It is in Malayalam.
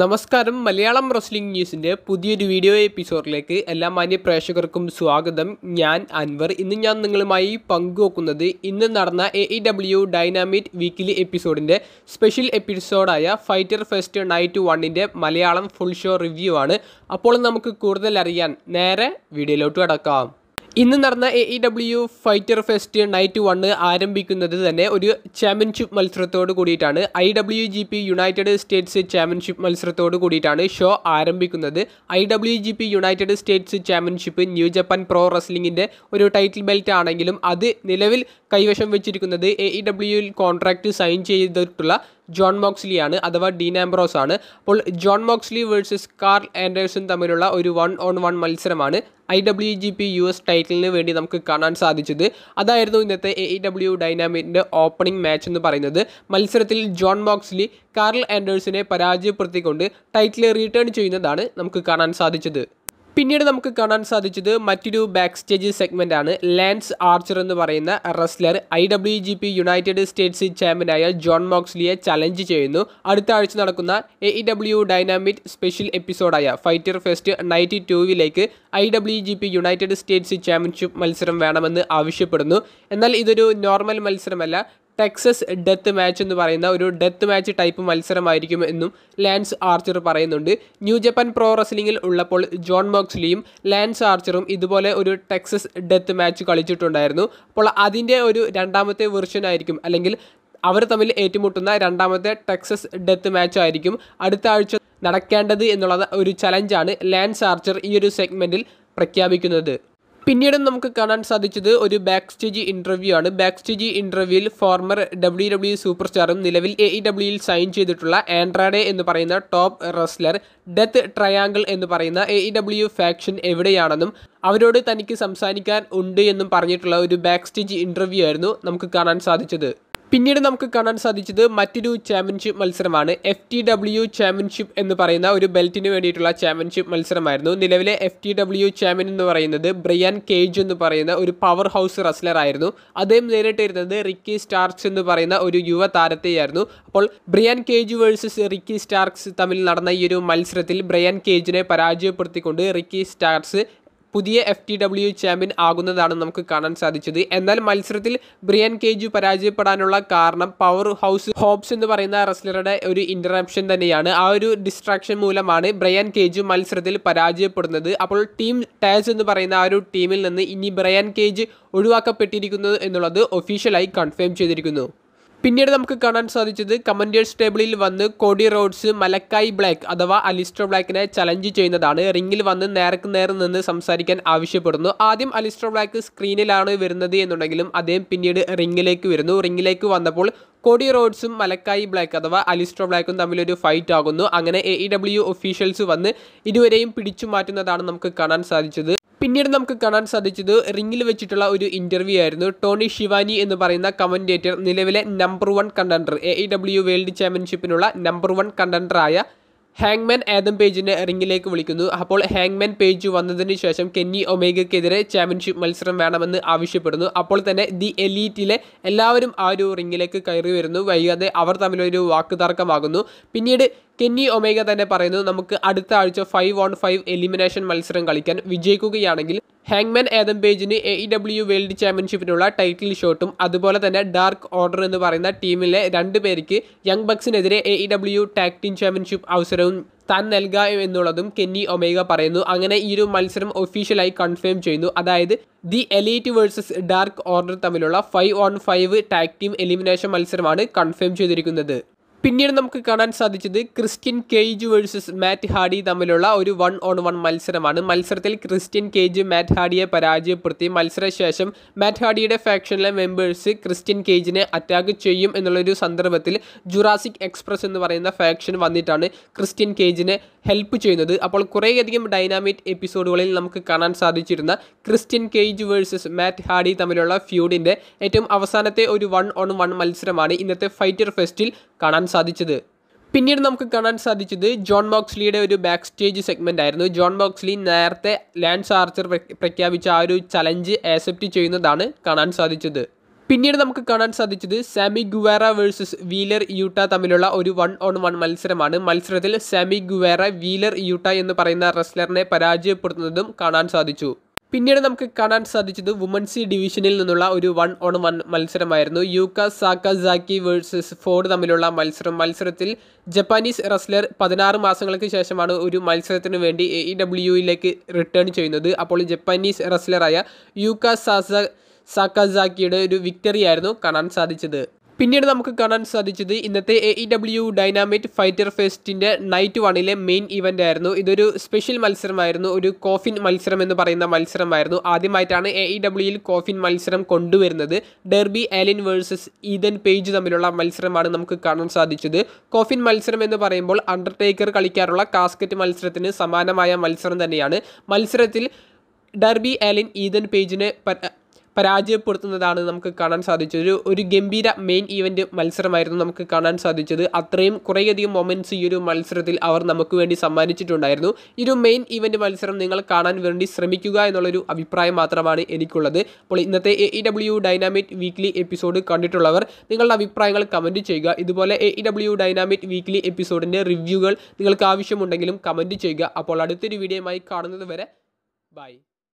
നമസ്കാരം മലയാളം റെസ്ലിംഗ് ന്യൂസിൻ്റെ പുതിയൊരു വീഡിയോ എപ്പിസോഡിലേക്ക് എല്ലാ മാന്യ പ്രേക്ഷകർക്കും സ്വാഗതം ഞാൻ അൻവർ ഇന്ന് ഞാൻ നിങ്ങളുമായി പങ്കുവെക്കുന്നത് ഇന്ന് നടന്ന A E W Dynamite weekly എപ്പിസോഡിൻ്റെ സ്പെഷ്യൽ എപ്പിസോഡായ ഫൈറ്റർ ഫെസ്റ്റ് നൈറ്റ് വണ്ണിൻ്റെ മലയാളം ഫുൾ ഷോ റിവ്യൂ ആണ് അപ്പോൾ നമുക്ക് കൂടുതൽ അറിയാൻ നേരെ വീഡിയോയിലോട്ട് കടക്കാം ഇന്ന് നടന്ന A E W Fighter Fest Night one ആരംഭിക്കുന്നത് തന്നെ ഒരു ചാമ്പ്യൻഷിപ്പ് മത്സരത്തോട് കൂടിയിട്ടാണ് I W G P United States championship മത്സരത്തോട് കൂടിയിട്ടാണ് ഷോ ആരംഭിക്കുന്നത് I W G P United States championship New Japan pro റെസ്ലിംഗിൻ്റെ ഒരു ടൈറ്റിൽ ബെൽറ്റ് ആണെങ്കിലും അത് നിലവിൽ കൈവശം വെച്ചിരിക്കുന്നത് എ ഇ ഡബ്ല്യുയിൽ കോൺട്രാക്റ്റ് സൈൻ ചെയ്തിട്ടുള്ള ജോൺ മോക്സ്ലി ആണ് അഥവാ ഡീൻ ആംബ്രോസ് ആണ് അപ്പോൾ John Moxley versus Karl Anderson തമ്മിലുള്ള ഒരു വൺ ഓൺ വൺ മത്സരമാണ് I W G P U S ടൈറ്റിലിന് വേണ്ടി നമുക്ക് കാണാൻ സാധിച്ചത് അതായിരുന്നു ഇന്നത്തെ എ ഡബ്ല്യു e ഡൈനാമിൻ്റെ ഓപ്പണിംഗ് മാച്ച് എന്ന് പറയുന്നത് മത്സരത്തിൽ ജോൺ മോക്സ്ലി കാർൽ ആൻഡേഴ്സിനെ പരാജയപ്പെടുത്തിക്കൊണ്ട് ടൈറ്റിൽ റീറ്റേൺ ചെയ്യുന്നതാണ് നമുക്ക് കാണാൻ സാധിച്ചത് പിന്നീട് നമുക്ക് കാണാൻ സാധിച്ചത് മറ്റൊരു ബാക്ക് സ്റ്റേജ് സെഗ്മെന്റ് ആണ് ലാൻസ് ആർച്ചർ എന്ന് പറയുന്ന wrestler I W G P United States ചാമ്പ്യനായ ജോൺ മോക്സ്ലിയെ ചലഞ്ച് ചെയ്യുന്നു അടുത്ത ആഴ്ച നടക്കുന്ന A E W dynamic special എപ്പിസോഡായ ഫൈറ്റർ ഫെസ്റ്റ് നയൻറ്റി ടൂവിലേക്ക് I W G P United States championship മത്സരം വേണമെന്ന് ആവശ്യപ്പെടുന്നു എന്നാൽ ഇതൊരു നോർമൽ മത്സരമല്ല ടെക്സസ് ഡെത്ത് മാച്ച് എന്ന് പറയുന്ന ഒരു ഡെത്ത് മാച്ച് ടൈപ്പ് മത്സരമായിരിക്കും എന്നും ലാൻസ് ആർച്ചർ പറയുന്നുണ്ട് ന്യൂ ജപ്പാൻ പ്രോ റെസ്ലിംഗിൽ ഉള്ളപ്പോൾ ജോൺ മോക്സ്ലിയും ലാൻസ് ആർച്ചറും ഇതുപോലെ ഒരു ടെക്സസ് ഡെത്ത് മാച്ച് കളിച്ചിട്ടുണ്ടായിരുന്നു അപ്പോൾ അതിൻ്റെ ഒരു രണ്ടാമത്തെ വെർഷൻ ആയിരിക്കും അല്ലെങ്കിൽ അവർ തമ്മിൽ ഏറ്റുമുട്ടുന്ന രണ്ടാമത്തെ ടെക്സസ് ഡെത്ത് മാച്ച് ആയിരിക്കും അടുത്ത ആഴ്ച നടക്കേണ്ടത് എന്നുള്ളത് ഒരു ചലഞ്ചാണ് ലാൻസ് ആർച്ചർ ഈ ഒരു സെഗ്മെൻറ്റിൽ പ്രഖ്യാപിക്കുന്നത് പിന്നീട് നമുക്ക് കാണാൻ സാധിച്ചത് ഒരു ബാക്ക് സ്റ്റേജ് ഇൻ്റർവ്യൂ ആണ് ബാക്ക് സ്റ്റേജ് ഇൻ്റർവ്യൂവിൽ ഫോർമർ ഡബ്ല്യു ഡബ്ല്യു സൂപ്പർ സ്റ്റാറും നിലവിൽ എ ഇ ഡബ്ല്യുയിൽ സൈൻ ചെയ്തിട്ടുള്ള ആൻഡ്രാഡേ എന്ന് പറയുന്ന ടോപ്പ് റെസ്ലർ ഡെത്ത് ട്രയാങ്കിൾ എന്ന് പറയുന്ന എ ഇ ഡബ്ല്യു ഫാക്ഷൻ എവിടെയാണെന്നും അവരോട് തനിക്ക് സംസാരിക്കാൻ ഉണ്ട് എന്നും പറഞ്ഞിട്ടുള്ള ഒരു ബാക്ക് സ്റ്റേജ് ഇൻ്റർവ്യൂ ആയിരുന്നു നമുക്ക് കാണാൻ സാധിച്ചത് പിന്നീട് നമുക്ക് കാണാൻ സാധിച്ചത് മറ്റൊരു ചാമ്പ്യൻഷിപ്പ് മത്സരമാണ് എഫ് ടി ഡബ്ല്യു ചാമ്പ്യൻഷിപ്പ് എന്ന് പറയുന്ന ഒരു ബെൽറ്റിന് വേണ്ടിയിട്ടുള്ള ചാമ്പ്യൻഷിപ്പ് മത്സരമായിരുന്നു നിലവിലെ എഫ് ടി ഡബ്ല്യു ചാമ്പ്യൻ എന്ന് പറയുന്നത് ബ്രയാൻ കേജ് എന്ന് പറയുന്ന ഒരു പവർ ഹൗസ് റസ്ലർ ആയിരുന്നു അദ്ദേഹം നേരിട്ടിരുന്നത് റിക്കി സ്റ്റാർക്സ് എന്ന് പറയുന്ന ഒരു യുവ താരത്തെയായിരുന്നു അപ്പോൾ Brian Cage versus Ricky Starks തമ്മിൽ നടന്ന ഈ ഒരു മത്സരത്തിൽ ബ്രയാൻ കേജിനെ പരാജയപ്പെടുത്തിക്കൊണ്ട് റിക്കി സ്റ്റാർക്സ് പുതിയ എഫ് ടി ഡബ്ല്യു ചാമ്പ്യൻ ആകുന്നതാണ് നമുക്ക് കാണാൻ സാധിച്ചത് എന്നാൽ മത്സരത്തിൽ ബ്രിയൻ കേജു പരാജയപ്പെടാനുള്ള കാരണം പവർ ഹൗസ് ഹോപ്സ് എന്ന് പറയുന്ന റെസ്ലറുടെ ഒരു ഇൻ്ററപ്ഷൻ തന്നെയാണ് ആ ഒരു ഡിസ്ട്രാക്ഷൻ മൂലമാണ് ബ്രയൻ കേജു മത്സരത്തിൽ പരാജയപ്പെടുന്നത് അപ്പോൾ ടീം ടാസ് എന്ന് പറയുന്ന ആ ഒരു ടീമിൽ നിന്ന് ഇനി ബ്രയൻ കേജ് ഒഴിവാക്കപ്പെട്ടിരിക്കുന്നത് എന്നുള്ളത് ഒഫീഷ്യലായി കൺഫേം ചെയ്തിരിക്കുന്നു പിന്നീട് നമുക്ക് കാണാൻ സാധിച്ചത് കമൻറ്റേഴ്സ് ടേബിളിൽ വന്ന് കോഡി റോഡ്സ് മലക്കായി ബ്ലാക്ക് അഥവാ അലിസ്റ്റർ ബ്ലാക്കിനെ ചലഞ്ച് ചെയ്യുന്നതാണ് റിങ്ങിൽ വന്ന് നേർക്ക് നേർ നിന്ന് സംസാരിക്കാൻ ആവശ്യപ്പെടുന്നു ആദ്യം അലിസ്റ്റർ ബ്ലാക്ക് സ്ക്രീനിലാണ് വരുന്നത് എന്നുണ്ടെങ്കിലും അദ്ദേഹം പിന്നീട് റിങ്ങിലേക്ക് വരുന്നു റിങ്ങിലേക്ക് വന്നപ്പോൾ കോഡി റോഡ്സും മലക്കായി ബ്ലാക്ക് അഥവാ അലിസ്റ്റർ ബ്ലാക്കും തമ്മിലൊരു ഫൈറ്റ് ആകുന്നു അങ്ങനെ എ ഇ ഡബ്ല്യു ഒഫീഷ്യൽസ് വന്ന് ഇരുവരെയും പിടിച്ചു മാറ്റുന്നതാണ് നമുക്ക് കാണാൻ സാധിച്ചത് പിന്നീട് നമുക്ക് കാണാൻ സാധിച്ചത് റിങ്ങിൽ വെച്ചിട്ടുള്ള ഒരു ഇന്റർവ്യൂ ആയിരുന്നു ടോണി ശിവാനി എന്ന് പറയുന്ന കമന്റേറ്റർ നിലവിലെ number one contender A E W world ചാമ്പ്യൻഷിപ്പിനുള്ള നമ്പർ വൺ കണ്ടൻഡറായ ഹാങ്മാൻ ആദം പേജിനെ റിങ്ങിലേക്ക് വിളിക്കുന്നു അപ്പോൾ ഹാങ്മാൻ പേജ് വന്നതിന് ശേഷം കെന്നി ഒമേഗയ്ക്കെതിരെ ചാമ്പ്യൻഷിപ്പ് മത്സരം വേണമെന്ന് ആവശ്യപ്പെടുന്നു അപ്പോൾ തന്നെ ദി എലീറ്റിലെ എല്ലാവരും ആ ഒരു റിങ്ങിലേക്ക് കയറി വരുന്നു വൈകാതെ അവർ തമ്മിലൊരു വാക്കുതർക്കമാകുന്നു പിന്നീട് കെന്നി ഒമേഗ തന്നെ പറയുന്നത് നമുക്ക് അടുത്ത ആഴ്ച ഫൈവ് ഓൺ ഫൈവ് എലിമിനേഷൻ മത്സരം കളിക്കാൻ വിജയിക്കുകയാണെങ്കിൽ ഹാങ്മാൻ ഏതം പേജിന് എ ഡബ്ല്യു വേൾഡ് ചാമ്പ്യൻഷിപ്പിനുള്ള ടൈറ്റിൽ ഷോട്ടും അതുപോലെ തന്നെ ഡാർക്ക് ഓർഡർ എന്ന് പറയുന്ന ടീമിലെ രണ്ട് പേർക്ക് യങ് ബക്സിനെതിരെ A W tag team championship അവസരവും താൻ നൽകുക എന്നുള്ളതും കെന്നി ഒമേഗ പറയുന്നു അങ്ങനെ ഈ ഒരു മത്സരം ഒഫീഷ്യലായി കൺഫേം ചെയ്യുന്നു അതായത് the Elite versus Dark Order തമ്മിലുള്ള five on five tag team elimination മത്സരമാണ് കൺഫേം ചെയ്തിരിക്കുന്നത് പിന്നീട് നമുക്ക് കാണാൻ സാധിച്ചത് Christian Cage versus Matt Hardy തമ്മിലുള്ള ഒരു വൺ ഓൺ വൺ മത്സരമാണ് മത്സരത്തിൽ ക്രിസ്ത്യൻ കേജ് മാറ്റ് ഹാഡിയെ പരാജയപ്പെടുത്തി മത്സരശേഷം മാറ്റ് ഹാഡിയുടെ ഫാക്ഷനിലെ മെമ്പേഴ്സ് ക്രിസ്ത്യൻ കേജിനെ അറ്റാക്ക് ചെയ്യും എന്നുള്ളൊരു സന്ദർഭത്തിൽ ജുറാസിക് എക്സ്പ്രസ് എന്ന് പറയുന്ന ഫാക്ഷൻ വന്നിട്ടാണ് ക്രിസ്ത്യൻ കേജിനെ ഹെൽപ്പ് ചെയ്യുന്നത് അപ്പോൾ കുറേയധികം ഡൈനാമിക് എപ്പിസോഡുകളിൽ നമുക്ക് കാണാൻ സാധിച്ചിരുന്ന Christian Cage versus Matt Hardy തമ്മിലുള്ള ഫ്യൂഡിൻ്റെ ഏറ്റവും അവസാനത്തെ ഒരു വൺ ഓൺ വൺ മത്സരമാണ് ഇന്നത്തെ ഫൈറ്റർ ഫെസ്റ്റിൽ കാണാൻ സാധിച്ചത് പിന്നീട് നമുക്ക് കാണാൻ സാധിച്ചത് ജോൺ ബോക്സ്ലിയുടെ ഒരു ബാക്ക് സ്റ്റേജ് സെഗ്മെൻ്റ് ആയിരുന്നു ജോൺ ബോക്സ്ലി നേരത്തെ ലാൻസ് ആർച്ചർ പ്രഖ്യാപിച്ച ആ ഒരു ചലഞ്ച് ആക്സെപ്റ്റ് ചെയ്യുന്നതാണ് കാണാൻ സാധിച്ചത് പിന്നീട് നമുക്ക് കാണാൻ സാധിച്ചത് Sammy Guevara versus Wheeler Yuta തമ്മിലുള്ള ഒരു വൺ ഓൺ വൺ മത്സരമാണ് മത്സരത്തിൽ സാമി ഗുവേറ വീലർ യൂട്ട എന്ന് പറയുന്ന റെസ്ലറിനെ പരാജയപ്പെടുത്തുന്നതും കാണാൻ സാധിച്ചു പിന്നീട് നമുക്ക് കാണാൻ സാധിച്ചത് വുമൻസി ഡിവിഷനിൽ നിന്നുള്ള ഒരു വൺ ഓൺ വൺ മത്സരമായിരുന്നു Yuka Sakazaki versus Ford തമ്മിലുള്ള മത്സരം മത്സരത്തിൽ ജപ്പാനീസ് റെസ്ലർ പതിനാറ് മാസങ്ങൾക്ക് ശേഷമാണ് ഒരു മത്സരത്തിന് വേണ്ടി എ ഇ e ഡബ്ല്യുയിലേക്ക് റിട്ടേൺ ചെയ്യുന്നത് അപ്പോൾ ജപ്പാനീസ് റസ്ലറായ യൂക്ക സാസ സാക്കാസാക്കിയുടെ ഒരു വിക്ടറിയായിരുന്നു കാണാൻ സാധിച്ചത് പിന്നീട് നമുക്ക് കാണാൻ സാധിച്ചത് ഇന്നത്തെ A E W Dynamite fighter ഫെസ്റ്റിൻ്റെ നൈറ്റ് വണ്ണിലെ മെയിൻ ഇവൻ്റ് ആയിരുന്നു ഇതൊരു സ്പെഷ്യൽ മത്സരമായിരുന്നു ഒരു കോഫിൻ മത്സരം എന്ന് പറയുന്ന മത്സരമായിരുന്നു ആദ്യമായിട്ടാണ് എ ഇ ഡബ്ല്യുയിൽ കോഫിൻ മത്സരം കൊണ്ടുവരുന്നത് Darby Allin versus Ethan Page തമ്മിലുള്ള മത്സരമാണ് നമുക്ക് കാണാൻ സാധിച്ചത് കോഫിൻ മത്സരം എന്ന് പറയുമ്പോൾ അണ്ടർടേക്കർ കളിക്കാറുള്ള കാസ്കറ്റ് മത്സരത്തിന് സമാനമായ മത്സരം തന്നെയാണ് മത്സരത്തിൽ ഡർബി ആലിൻ ഈതൻ പേജിനെ പരാജയപ്പെടുത്തുന്നതാണ് നമുക്ക് കാണാൻ സാധിച്ചത് ഒരു ഒരു ഗംഭീര മെയിൻ ഈവൻറ്റ് മത്സരമായിരുന്നു നമുക്ക് കാണാൻ സാധിച്ചത് അത്രയും കുറേയധികം മൊമെൻറ്റ്സ് ഈ ഒരു മത്സരത്തിൽ അവർ നമുക്ക് വേണ്ടി സമ്മാനിച്ചിട്ടുണ്ടായിരുന്നു ഈ ഒരു മെയിൻ ഈവൻറ്റ് മത്സരം നിങ്ങൾ കാണാൻ വേണ്ടി ശ്രമിക്കുക എന്നുള്ളൊരു അഭിപ്രായം മാത്രമാണ് എനിക്കുള്ളത് അപ്പോൾ ഇന്നത്തെ A E W dynamic weekly episode കണ്ടിട്ടുള്ളവർ നിങ്ങളുടെ അഭിപ്രായങ്ങൾ കമൻറ്റ് ചെയ്യുക ഇതുപോലെ A E W dynamic weekly എപ്പിസോഡിൻ്റെ റിവ്യൂകൾ നിങ്ങൾക്ക് ആവശ്യമുണ്ടെങ്കിലും കമൻറ്റ് ചെയ്യുക അപ്പോൾ അടുത്തൊരു വീഡിയോയുമായി കാണുന്നത് വരെ ബൈ